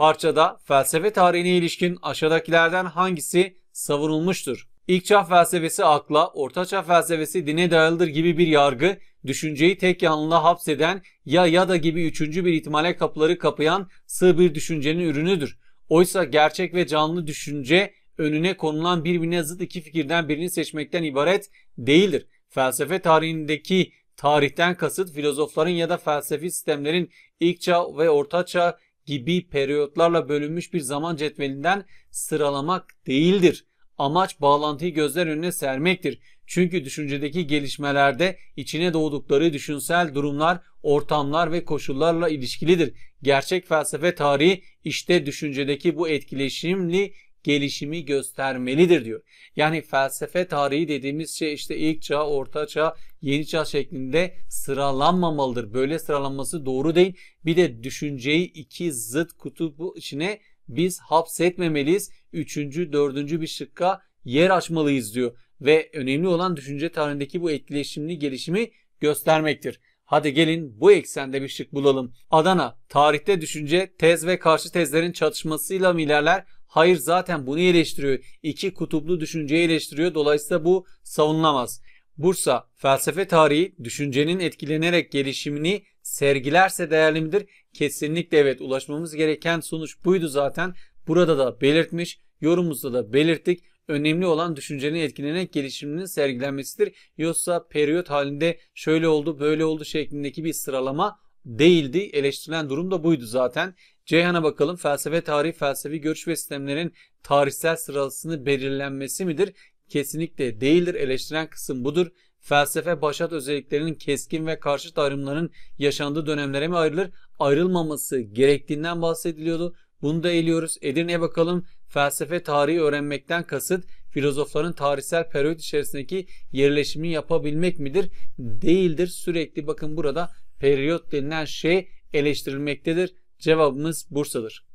Parçada felsefe tarihine ilişkin aşağıdakilerden hangisi savunulmuştur? İlk çağ felsefesi akla, orta çağ felsefesi dine dayalıdır gibi bir yargı, düşünceyi tek yanlılığa hapseden ya ya da gibi üçüncü bir ihtimale kapıları kapayan sığ bir düşüncenin ürünüdür. Oysa gerçek ve canlı düşünce önüne konulan birbirine zıt iki fikirden birini seçmekten ibaret değildir. Felsefe tarihindeki tarihten kasıt filozofların ya da felsefi sistemlerin ilk çağ ve orta çağ gibi periyotlarla bölünmüş bir zaman cetvelinden sıralamak değildir. Amaç bağlantıyı gözler önüne sermektir. Çünkü düşüncedeki gelişmelerde içine doğdukları düşünsel durumlar, ortamlar ve koşullarla ilişkilidir. Gerçek felsefe tarihi işte düşüncedeki bu etkileşimli gelişimi göstermelidir diyor. Yani felsefe tarihi dediğimiz şey işte ilk çağ, orta çağ, yeni çağ şeklinde sıralanmamalıdır. Böyle sıralanması doğru değil. Bir de düşünceyi iki zıt kutup içine biz hapsetmemeliyiz. Üçüncü, dördüncü bir şıkka yer açmalıyız diyor. Ve önemli olan düşünce tarihindeki bu etkileşimli gelişimi göstermektir. Hadi gelin bu eksende bir şık bulalım. Adana, tarihte düşünce, tez ve karşı tezlerin çatışmasıyla mı ilerler? Hayır zaten bunu eleştiriyor. İki kutuplu düşünceyi eleştiriyor. Dolayısıyla bu savunulamaz. Bursa felsefe tarihi düşüncenin etkilenerek gelişimini sergilerse değerli midir? Kesinlikle evet ulaşmamız gereken sonuç buydu zaten. Burada da belirtmiş, yorumumuzda da belirttik. Önemli olan düşüncenin etkilenerek gelişiminin sergilenmesidir. Yoksa periyot halinde şöyle oldu böyle oldu şeklindeki bir sıralama değildi. Eleştirilen durum da buydu zaten. Ceyhan'a bakalım felsefe tarihi felsefi görüş ve sistemlerin tarihsel sırasını belirlenmesi midir? Kesinlikle değildir. Eleştiren kısım budur. Felsefe başat özelliklerinin keskin ve karşı ayrımların yaşandığı dönemlere mi ayrılır? Ayrılmaması gerektiğinden bahsediliyordu. Bunu da eliyoruz. Edirne'ye bakalım. Felsefe tarihi öğrenmekten kasıt filozofların tarihsel periyot içerisindeki yerleşimi yapabilmek midir? Değildir. Sürekli bakın burada periyot denilen şey eleştirilmektedir. Cevabımız Bursa'dır.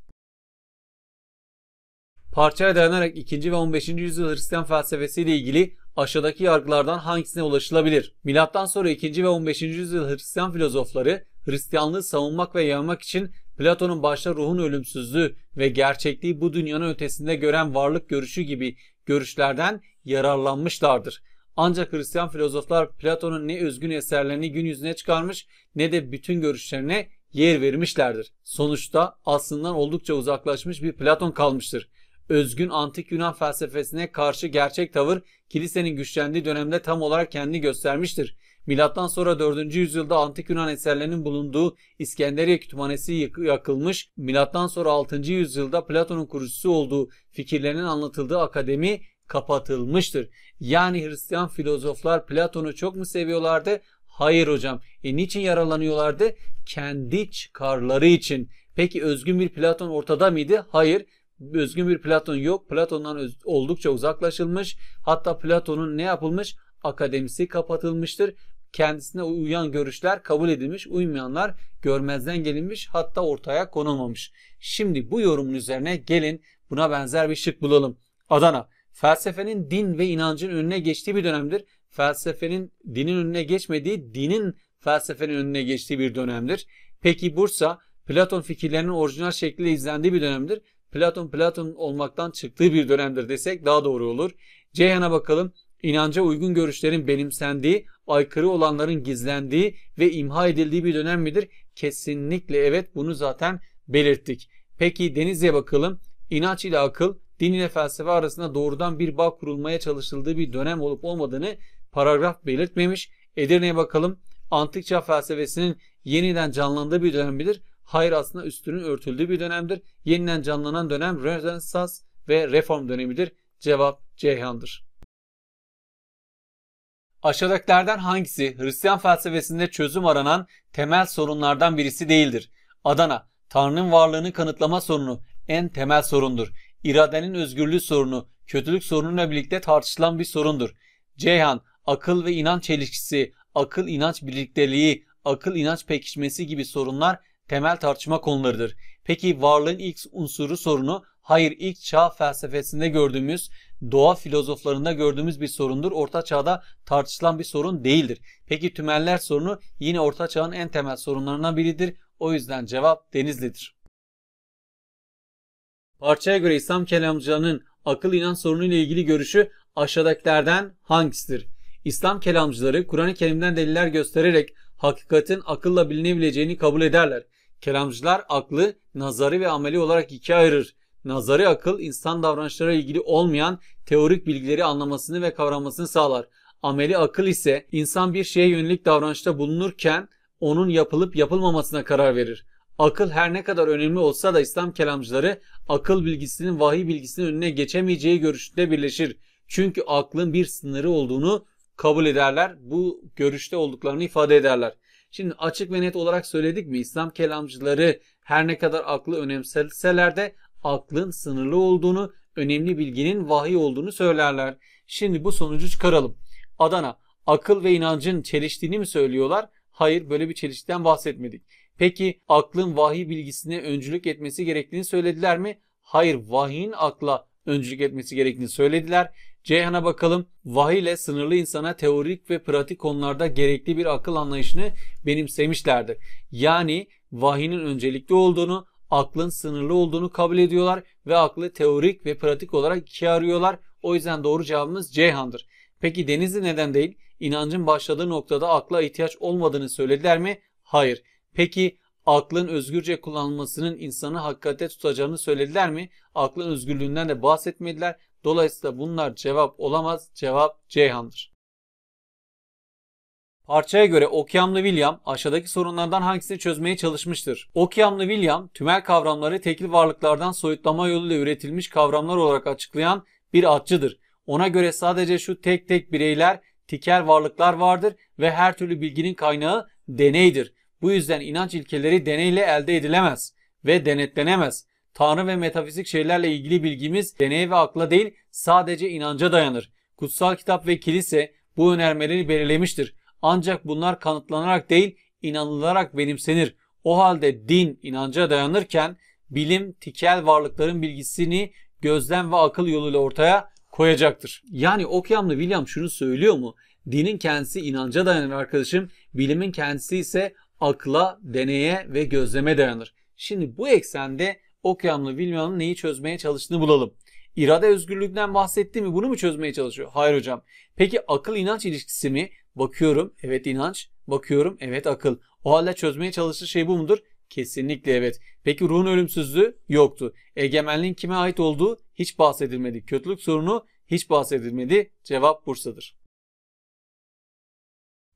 Parçaya dayanarak 2. ve 15. yüzyıl Hristiyan felsefesi ile ilgili aşağıdaki yargılardan hangisine ulaşılabilir? Milattan sonra 2. ve 15. yüzyıl Hristiyan filozofları Hristiyanlığı savunmak ve yaymak için Platon'un başta ruhun ölümsüzlüğü ve gerçekliği bu dünyanın ötesinde gören varlık görüşü gibi görüşlerden yararlanmışlardır. Ancak Hristiyan filozoflar Platon'un ne özgün eserlerini gün yüzüne çıkarmış ne de bütün görüşlerine yer vermişlerdir. Sonuçta aslında oldukça uzaklaşmış bir Platon kalmıştır. Özgün antik Yunan felsefesine karşı gerçek tavır kilisenin güçlendiği dönemde tam olarak kendini göstermiştir. Milattan sonra 4. yüzyılda antik Yunan eserlerinin bulunduğu İskenderiye kütüphanesi yakılmış, milattan sonra 6. yüzyılda Platon'un kurucusu olduğu fikirlerinin anlatıldığı akademi kapatılmıştır. Yani Hristiyan filozoflar Platon'u çok mu seviyorlardı? Hayır hocam. E niçin yaralanıyorlardı? Kendi çıkarları için. Peki özgün bir Platon ortada mıydı? Hayır. Özgün bir Platon yok. Platon'dan oldukça uzaklaşılmış. Hatta Platon'un ne yapılmış? Akademisi kapatılmıştır. Kendisine uyan görüşler kabul edilmiş. Uymayanlar görmezden gelinmiş. Hatta ortaya konulmamış. Şimdi bu yorumun üzerine gelin buna benzer bir şık bulalım. Adana felsefenin din ve inancın önüne geçtiği bir dönemdir. Felsefenin dinin önüne geçmediği, dinin felsefenin önüne geçtiği bir dönemdir. Peki Bursa, Platon fikirlerinin orijinal şekliyle izlendiği bir dönemdir. Platon, Platon olmaktan çıktığı bir dönemdir desek daha doğru olur. Ceyhan'a bakalım. İnanca uygun görüşlerin benimsendiği, aykırı olanların gizlendiği ve imha edildiği bir dönem midir? Kesinlikle evet bunu zaten belirttik. Peki Denizli'ye bakalım. İnanç ile akıl, din ile felsefe arasında doğrudan bir bağ kurulmaya çalışıldığı bir dönem olup olmadığını paragraf belirtmemiş. Edirne'ye bakalım. Antik çağ felsefesinin yeniden canlandığı bir dönemdir. Hayır aslında üstünün örtüldüğü bir dönemdir. Yeniden canlanan dönem Rönesans ve reform dönemidir. Cevap Ceyhan'dır. Aşağıdakilerden hangisi Hristiyan felsefesinde çözüm aranan temel sorunlardan birisi değildir? Adana, Tanrı'nın varlığını kanıtlama sorunu en temel sorundur iradenin özgürlüğü sorunu, kötülük sorunuyla birlikte tartışılan bir sorundur. Ceyhan, akıl ve inanç çelişkisi, akıl inanç birlikteliği, akıl inanç pekişmesi gibi sorunlar temel tartışma konularıdır. Peki varlığın ilk unsuru sorunu hayır ilk çağ felsefesinde gördüğümüz, doğa filozoflarında gördüğümüz bir sorundur. Orta çağda tartışılan bir sorun değildir. Peki tümeller sorunu yine orta çağın en temel sorunlarından biridir. O yüzden cevap Denizli'dir. Parçaya göre İslam kelamcılarının akıl inan sorunuyla ilgili görüşü aşağıdakilerden hangisidir? İslam kelamcıları Kur'an-ı Kerim'den deliller göstererek hakikatin akılla bilinebileceğini kabul ederler. Kelamcılar aklı nazarı ve ameli olarak ikiye ayırır. Nazarı akıl insan davranışlara ilgili olmayan teorik bilgileri anlamasını ve kavramasını sağlar. Ameli akıl ise insan bir şeye yönelik davranışta bulunurken onun yapılıp yapılmamasına karar verir. Akıl her ne kadar önemli olsa da İslam kelamcıları akıl bilgisinin vahiy bilgisinin önüne geçemeyeceği görüşünde birleşir. Çünkü aklın bir sınırı olduğunu kabul ederler. Bu görüşte olduklarını ifade ederler. Şimdi açık ve net olarak söyledik mi? İslam kelamcıları her ne kadar aklı önemseseler de aklın sınırlı olduğunu, önemli bilginin vahiy olduğunu söylerler. Şimdi bu sonucu çıkaralım. Adana, akıl ve inancın çeliştiğini mi söylüyorlar? Hayır, böyle bir çelişkiden bahsetmedik. Peki aklın vahiy bilgisine öncülük etmesi gerektiğini söylediler mi? Hayır vahiyin akla öncülük etmesi gerektiğini söylediler. Ceyhan'a bakalım. Vahiy ile sınırlı insana teorik ve pratik konularda gerekli bir akıl anlayışını benimsemişlerdir. Yani vahiyinin öncelikli olduğunu, aklın sınırlı olduğunu kabul ediyorlar ve aklı teorik ve pratik olarak ikiye arıyorlar. O yüzden doğru cevabımız Ceyhan'dır. Peki Denizli neden değil? İnancın başladığı noktada akla ihtiyaç olmadığını söylediler mi? Hayır. Peki aklın özgürce kullanılmasının insanı hakikate tutacağını söylediler mi? Aklın özgürlüğünden de bahsetmediler. Dolayısıyla bunlar cevap olamaz. Cevap Ceyhan'dır. Parçaya göre Okyamlı William aşağıdaki sorunlardan hangisini çözmeye çalışmıştır? Okyamlı William tümel kavramları tekil varlıklardan soyutlama yoluyla üretilmiş kavramlar olarak açıklayan bir atçıdır. Ona göre sadece şu tek tek bireyler, tikel varlıklar vardır ve her türlü bilginin kaynağı deneydir. Bu yüzden inanç ilkeleri deneyle elde edilemez ve denetlenemez. Tanrı ve metafizik şeylerle ilgili bilgimiz deney ve akla değil sadece inanca dayanır. Kutsal kitap ve kilise bu önermeleri belirlemiştir. Ancak bunlar kanıtlanarak değil inanılarak benimsenir. O halde din inanca dayanırken bilim tikel varlıkların bilgisini gözlem ve akıl yoluyla ortaya koyacaktır. Yani Okyamlı William şunu söylüyor mu? Dinin kendisi inanca dayanır arkadaşım, bilimin kendisi ise akla, deneye ve gözleme dayanır. Şimdi bu eksende Okyanlı Vilman'ın neyi çözmeye çalıştığını bulalım. İrade özgürlüğünden bahsetti mi? Bunu mu çözmeye çalışıyor? Hayır hocam. Peki akıl inanç ilişkisi mi? Bakıyorum evet inanç, bakıyorum evet akıl. O halde çözmeye çalıştığı şey bu mudur? Kesinlikle evet. Peki ruhun ölümsüzlüğü yoktu. Egemenliğin kime ait olduğu hiç bahsedilmedi. Kötülük sorunu hiç bahsedilmedi. Cevap Bursa'dır.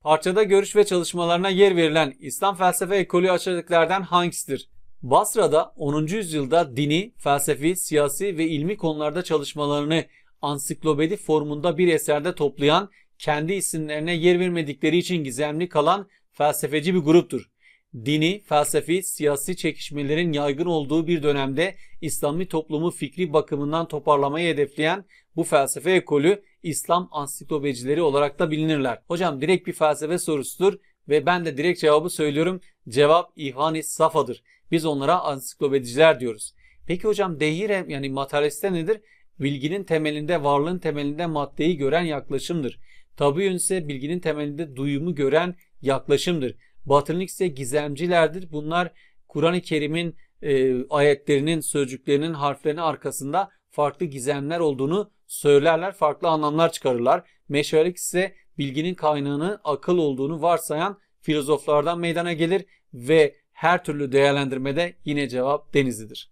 Parçada görüş ve çalışmalarına yer verilen İslam felsefe ekolü açarlıklardan hangisidir? Basra'da 10. yüzyılda dini, felsefi, siyasi ve ilmi konularda çalışmalarını ansiklopedi formunda bir eserde toplayan, kendi isimlerine yer vermedikleri için gizemli kalan felsefeci bir gruptur. Dini, felsefi, siyasi çekişmelerin yaygın olduğu bir dönemde İslami toplumu fikri bakımından toparlamayı hedefleyen bu felsefe ekolü İslam ansiklopedicileri olarak da bilinirler. Hocam direkt bir felsefe sorusudur ve ben de direkt cevabı söylüyorum. Cevap İhvan-ı Safa'dır. Biz onlara ansiklopediciler diyoruz. Peki hocam dehire yani materyaliste nedir? Bilginin temelinde, varlığın temelinde maddeyi gören yaklaşımdır. Tabi ise bilginin temelinde duyumu gören yaklaşımdır. Batınlık ise gizemcilerdir. Bunlar Kur'an-ı Kerim'in e, ayetlerinin, sözcüklerinin, harflerinin arkasında farklı gizemler olduğunu söylerler, farklı anlamlar çıkarırlar. Meşalik ise bilginin kaynağının akıl olduğunu varsayan filozoflardan meydana gelir ve her türlü değerlendirmede yine cevap denizlidir.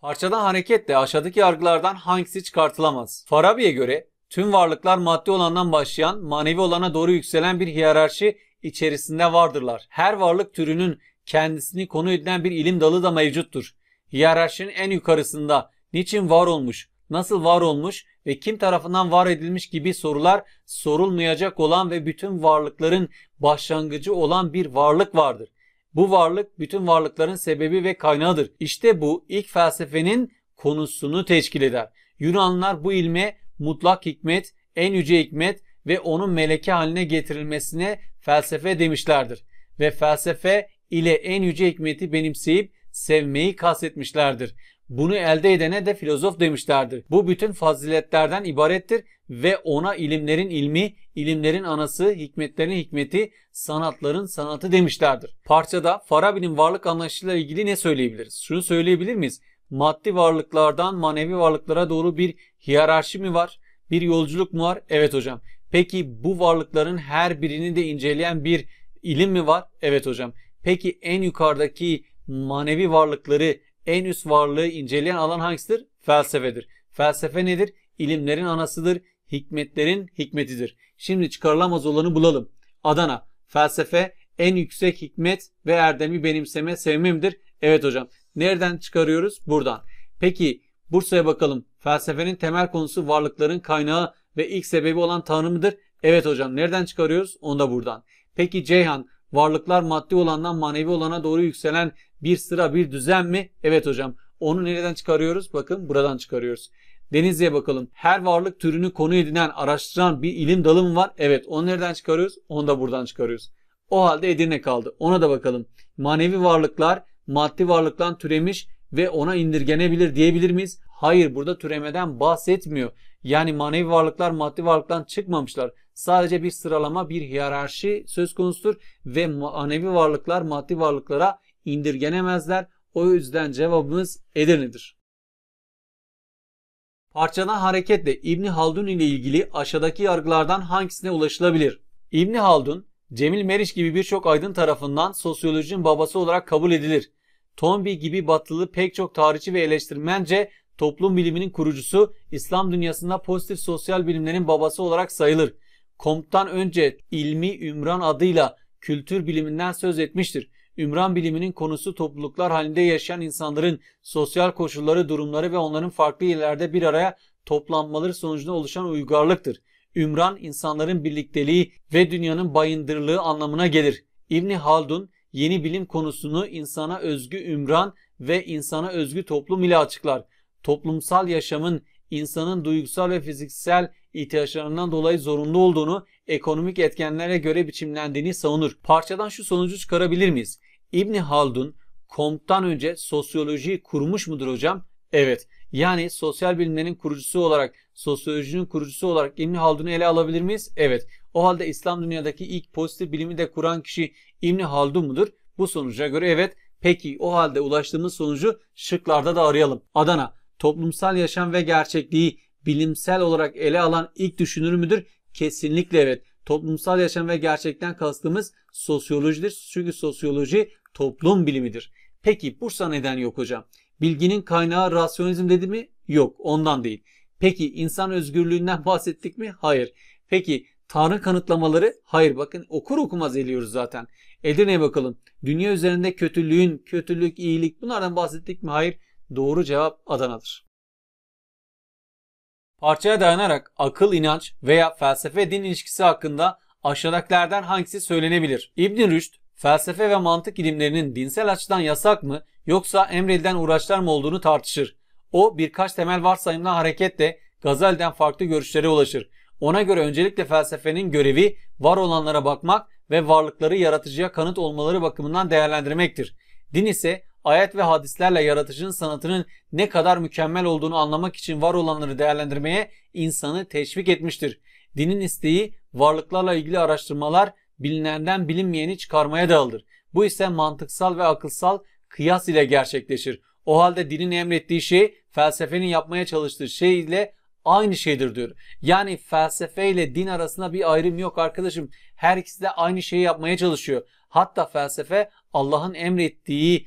Parçadan hareketle aşağıdaki yargılardan hangisi çıkartılamaz? Farabi'ye göre tüm varlıklar maddi olandan başlayan manevi olana doğru yükselen bir hiyerarşi içerisinde vardırlar. Her varlık türünün kendisini konu edilen bir ilim dalı da mevcuttur hiyerarşinin en yukarısında niçin var olmuş, nasıl var olmuş ve kim tarafından var edilmiş gibi sorular sorulmayacak olan ve bütün varlıkların başlangıcı olan bir varlık vardır. Bu varlık bütün varlıkların sebebi ve kaynağıdır. İşte bu ilk felsefenin konusunu teşkil eder. Yunanlılar bu ilme mutlak hikmet, en yüce hikmet ve onun meleke haline getirilmesine felsefe demişlerdir. Ve felsefe ile en yüce hikmeti benimseyip sevmeyi kastetmişlerdir. Bunu elde edene de filozof demişlerdir. Bu bütün faziletlerden ibarettir ve ona ilimlerin ilmi, ilimlerin anası, hikmetlerin hikmeti, sanatların sanatı demişlerdir. Parçada Farabi'nin varlık anlayışıyla ilgili ne söyleyebiliriz? Şunu söyleyebilir miyiz? Maddi varlıklardan manevi varlıklara doğru bir hiyerarşi mi var? Bir yolculuk mu var? Evet hocam. Peki bu varlıkların her birini de inceleyen bir ilim mi var? Evet hocam. Peki en yukarıdaki manevi varlıkları, en üst varlığı inceleyen alan hangisidir? Felsefedir. Felsefe nedir? İlimlerin anasıdır. Hikmetlerin hikmetidir. Şimdi çıkarılamaz olanı bulalım. Adana. Felsefe en yüksek hikmet ve erdemi benimseme sevmemdir. Evet hocam. Nereden çıkarıyoruz? Buradan. Peki Bursa'ya bakalım. Felsefenin temel konusu varlıkların kaynağı ve ilk sebebi olan Tanrı mıdır? Evet hocam. Nereden çıkarıyoruz? Onu da buradan. Peki Ceyhan varlıklar maddi olandan manevi olana doğru yükselen bir sıra bir düzen mi? Evet hocam. Onu nereden çıkarıyoruz? Bakın buradan çıkarıyoruz. Denizli'ye bakalım. Her varlık türünü konu edinen, araştıran bir ilim dalı mı var? Evet. Onu nereden çıkarıyoruz? Onu da buradan çıkarıyoruz. O halde Edirne kaldı. Ona da bakalım. Manevi varlıklar maddi varlıktan türemiş ve ona indirgenebilir diyebilir miyiz? Hayır burada türemeden bahsetmiyor. Yani manevi varlıklar maddi varlıktan çıkmamışlar. Sadece bir sıralama, bir hiyerarşi söz konusudur ve manevi varlıklar maddi varlıklara indirgenemezler. O yüzden cevabımız Edirne'dir. Parçana hareketle İbni Haldun ile ilgili aşağıdaki yargılardan hangisine ulaşılabilir? İbni Haldun, Cemil Meriç gibi birçok aydın tarafından sosyolojinin babası olarak kabul edilir. Tombi gibi batılı pek çok tarihçi ve eleştirmence toplum biliminin kurucusu, İslam dünyasında pozitif sosyal bilimlerin babası olarak sayılır. Comte'dan önce ilmi Ümran adıyla kültür biliminden söz etmiştir. Ümran biliminin konusu topluluklar halinde yaşayan insanların sosyal koşulları, durumları ve onların farklı yerlerde bir araya toplanmaları sonucunda oluşan uygarlıktır. Ümran insanların birlikteliği ve dünyanın bayındırlığı anlamına gelir. İbni Haldun yeni bilim konusunu insana özgü ümran ve insana özgü toplum ile açıklar. Toplumsal yaşamın insanın duygusal ve fiziksel ihtiyaçlarından dolayı zorunlu olduğunu, ekonomik etkenlere göre biçimlendiğini savunur. Parçadan şu sonucu çıkarabilir miyiz? İbni Haldun Comte'dan önce sosyolojiyi kurmuş mudur hocam? Evet. Yani sosyal bilimlerin kurucusu olarak, sosyolojinin kurucusu olarak İbni Haldun'u ele alabilir miyiz? Evet. O halde İslam dünyadaki ilk pozitif bilimi de kuran kişi İbni Haldun mudur? Bu sonuca göre evet. Peki o halde ulaştığımız sonucu şıklarda da arayalım. Adana, toplumsal yaşam ve gerçekliği bilimsel olarak ele alan ilk düşünür müdür? Kesinlikle evet. Toplumsal yaşam ve gerçekten kastımız sosyolojidir. Çünkü sosyoloji toplum bilimidir. Peki Bursa neden yok hocam? Bilginin kaynağı rasyonizm dedi mi? Yok ondan değil. Peki insan özgürlüğünden bahsettik mi? Hayır. Peki Tanrı kanıtlamaları? Hayır bakın okur okumaz eliyoruz zaten. Edirne'ye bakalım. Dünya üzerinde kötülüğün, kötülük, iyilik bunlardan bahsettik mi? Hayır. Doğru cevap Adana'dır. Parçaya dayanarak akıl, inanç veya felsefe din ilişkisi hakkında aşağıdakilerden hangisi söylenebilir? İbn Rüşd, felsefe ve mantık ilimlerinin dinsel açıdan yasak mı yoksa emredilen uğraşlar mı olduğunu tartışır. O birkaç temel varsayımla hareketle Gazel'den farklı görüşlere ulaşır. Ona göre öncelikle felsefenin görevi var olanlara bakmak ve varlıkları yaratıcıya kanıt olmaları bakımından değerlendirmektir. Din ise ayet ve hadislerle yaratıcının sanatının ne kadar mükemmel olduğunu anlamak için var olanları değerlendirmeye insanı teşvik etmiştir. Dinin isteği varlıklarla ilgili araştırmalar bilinenden bilinmeyeni çıkarmaya dağılır. Bu ise mantıksal ve akılsal kıyas ile gerçekleşir. O halde dinin emrettiği şey felsefenin yapmaya çalıştığı şey ile aynı şeydir diyor. Yani felsefe ile din arasında bir ayrım yok arkadaşım. Her ikisi de aynı şeyi yapmaya çalışıyor. Hatta felsefe Allah'ın emrettiği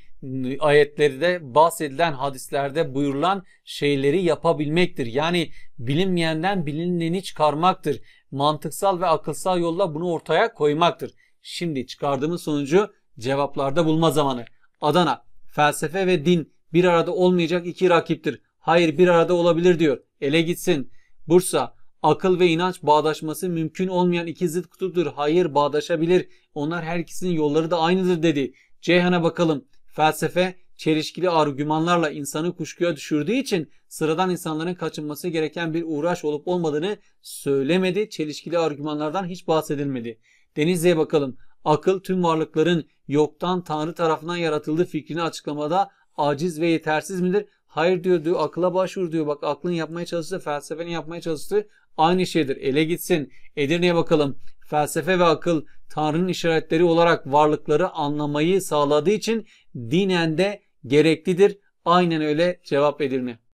ayetlerde bahsedilen hadislerde buyurulan şeyleri yapabilmektir. Yani bilinmeyenden bilinileni çıkarmaktır. Mantıksal ve akılsal yolla bunu ortaya koymaktır. Şimdi çıkardığımız sonucu cevaplarda bulma zamanı. Adana, felsefe ve din bir arada olmayacak iki rakiptir. Hayır bir arada olabilir diyor. Ele gitsin. Bursa, akıl ve inanç bağdaşması mümkün olmayan iki zıt kutudur. Hayır bağdaşabilir. Onlar her ikisinin yolları da aynıdır dedi. Ceyhan'a bakalım. Felsefe çelişkili argümanlarla insanı kuşkuya düşürdüğü için sıradan insanların kaçınması gereken bir uğraş olup olmadığını söylemedi. Çelişkili argümanlardan hiç bahsedilmedi. Denizli'ye bakalım. Akıl tüm varlıkların yoktan Tanrı tarafından yaratıldığı fikrini açıklamada aciz ve yetersiz midir? Hayır diyor diyor akıla başvur diyor. Bak aklın yapmaya çalıştığı felsefenin yapmaya çalıştığı aynı şeydir. Ele gitsin. Edirne'ye bakalım felsefe ve akıl Tanrı'nın işaretleri olarak varlıkları anlamayı sağladığı için dinen de gereklidir. Aynen öyle cevap edilme.